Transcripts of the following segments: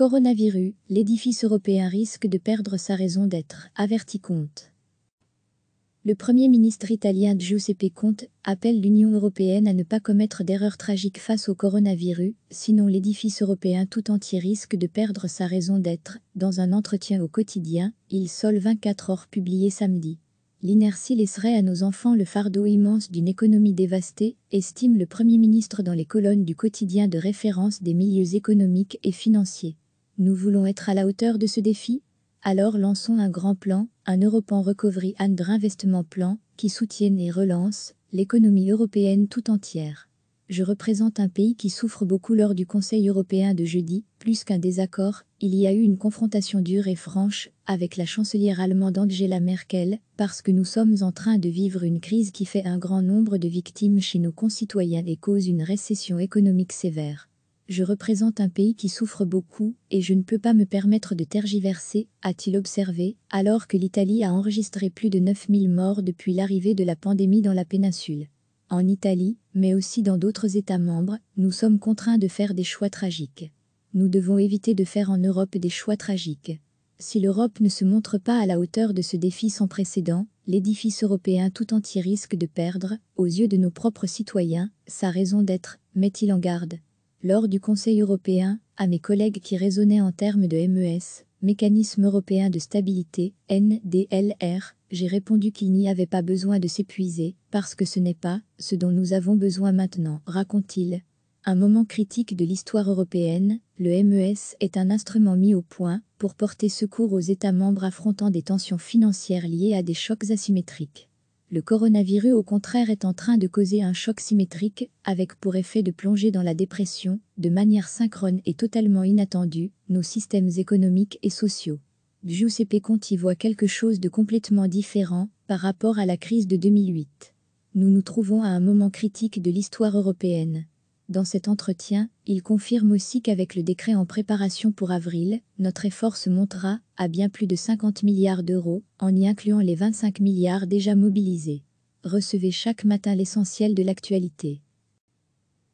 Coronavirus, l'édifice européen risque de perdre sa raison d'être, avertit Conte. Le Premier ministre italien Giuseppe Conte appelle l'Union européenne à ne pas commettre d'erreurs tragiques face au coronavirus, sinon l'édifice européen tout entier risque de perdre sa raison d'être. Dans un entretien au quotidien, Il Sol 24 heures publié samedi. L'inertie laisserait à nos enfants le fardeau immense d'une économie dévastée, estime le Premier ministre dans les colonnes du quotidien de référence des milieux économiques et financiers. Nous voulons être à la hauteur de ce défi Alors lançons un grand plan, un European Recovery and Reinvestment Plan, qui soutienne et relance l'économie européenne tout entière. Je représente un pays qui souffre beaucoup lors du Conseil européen de jeudi, plus qu'un désaccord, il y a eu une confrontation dure et franche avec la chancelière allemande Angela Merkel, parce que nous sommes en train de vivre une crise qui fait un grand nombre de victimes chez nos concitoyens et cause une récession économique sévère. Je représente un pays qui souffre beaucoup et je ne peux pas me permettre de tergiverser, a-t-il observé, alors que l'Italie a enregistré plus de 9000 morts depuis l'arrivée de la pandémie dans la péninsule. En Italie, mais aussi dans d'autres États membres, nous sommes contraints de faire des choix tragiques. Nous devons éviter de faire en Europe des choix tragiques. Si l'Europe ne se montre pas à la hauteur de ce défi sans précédent, l'édifice européen tout entier risque de perdre, aux yeux de nos propres citoyens, sa raison d'être, met-il en garde lors du Conseil européen, à mes collègues qui raisonnaient en termes de MES, Mécanisme européen de stabilité, NDLR, j'ai répondu qu'il n'y avait pas besoin de s'épuiser, parce que ce n'est pas ce dont nous avons besoin maintenant, raconte-t-il. Un moment critique de l'histoire européenne, le MES est un instrument mis au point pour porter secours aux États membres affrontant des tensions financières liées à des chocs asymétriques. Le coronavirus au contraire est en train de causer un choc symétrique, avec pour effet de plonger dans la dépression, de manière synchrone et totalement inattendue, nos systèmes économiques et sociaux. Giuseppe Conti voit quelque chose de complètement différent par rapport à la crise de 2008. Nous nous trouvons à un moment critique de l'histoire européenne. Dans cet entretien, il confirme aussi qu'avec le décret en préparation pour avril, notre effort se montera à bien plus de 50 milliards d'euros, en y incluant les 25 milliards déjà mobilisés. Recevez chaque matin l'essentiel de l'actualité.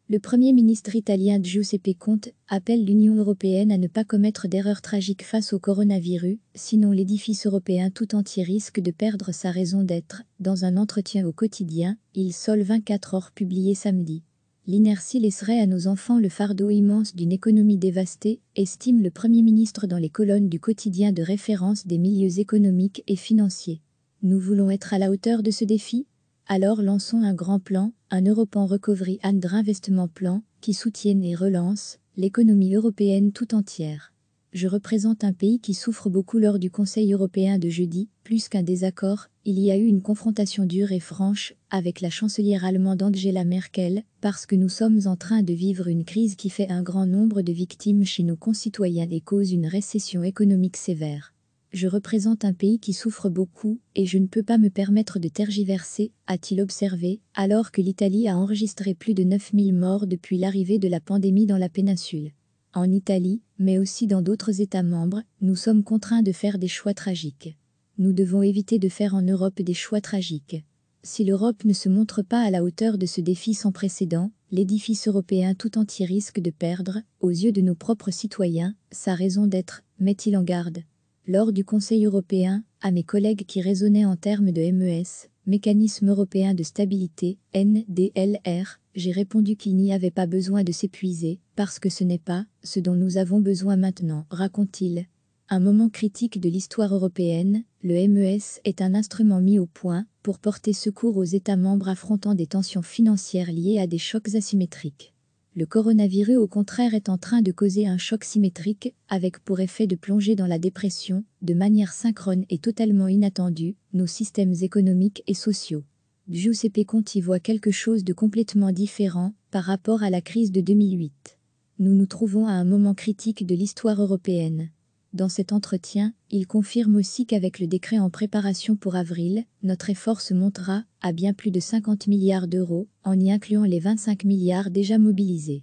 Le Premier ministre italien Giuseppe Conte appelle l'Union européenne à ne pas commettre d'erreurs tragiques face au coronavirus, sinon l'édifice européen tout entier risque de perdre sa raison d'être. Dans un entretien au quotidien, Il Sol 24 heures publié samedi, L'inertie laisserait à nos enfants le fardeau immense d'une économie dévastée, estime le Premier ministre dans les colonnes du quotidien de référence des milieux économiques et financiers. Nous voulons être à la hauteur de ce défi Alors lançons un grand plan, un European Recovery and Investment Plan, qui soutienne et relance l'économie européenne tout entière je représente un pays qui souffre beaucoup lors du Conseil européen de jeudi, plus qu'un désaccord, il y a eu une confrontation dure et franche avec la chancelière allemande Angela Merkel, parce que nous sommes en train de vivre une crise qui fait un grand nombre de victimes chez nos concitoyens et cause une récession économique sévère. Je représente un pays qui souffre beaucoup, et je ne peux pas me permettre de tergiverser, a-t-il observé, alors que l'Italie a enregistré plus de 9000 morts depuis l'arrivée de la pandémie dans la péninsule en Italie, mais aussi dans d'autres États membres, nous sommes contraints de faire des choix tragiques. Nous devons éviter de faire en Europe des choix tragiques. Si l'Europe ne se montre pas à la hauteur de ce défi sans précédent, l'édifice européen tout entier risque de perdre, aux yeux de nos propres citoyens, sa raison d'être, met-il en garde. Lors du Conseil européen, à mes collègues qui raisonnaient en termes de MES, Mécanisme européen de stabilité, NDLR, j'ai répondu qu'il n'y avait pas besoin de s'épuiser, parce que ce n'est pas ce dont nous avons besoin maintenant, raconte-t-il. Un moment critique de l'histoire européenne, le MES est un instrument mis au point pour porter secours aux États membres affrontant des tensions financières liées à des chocs asymétriques. Le coronavirus au contraire est en train de causer un choc symétrique, avec pour effet de plonger dans la dépression, de manière synchrone et totalement inattendue, nos systèmes économiques et sociaux. Giuseppe Conti voit quelque chose de complètement différent par rapport à la crise de 2008. Nous nous trouvons à un moment critique de l'histoire européenne. Dans cet entretien, il confirme aussi qu'avec le décret en préparation pour avril, notre effort se montera à bien plus de 50 milliards d'euros, en y incluant les 25 milliards déjà mobilisés.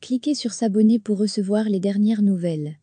Cliquez sur s'abonner pour recevoir les dernières nouvelles.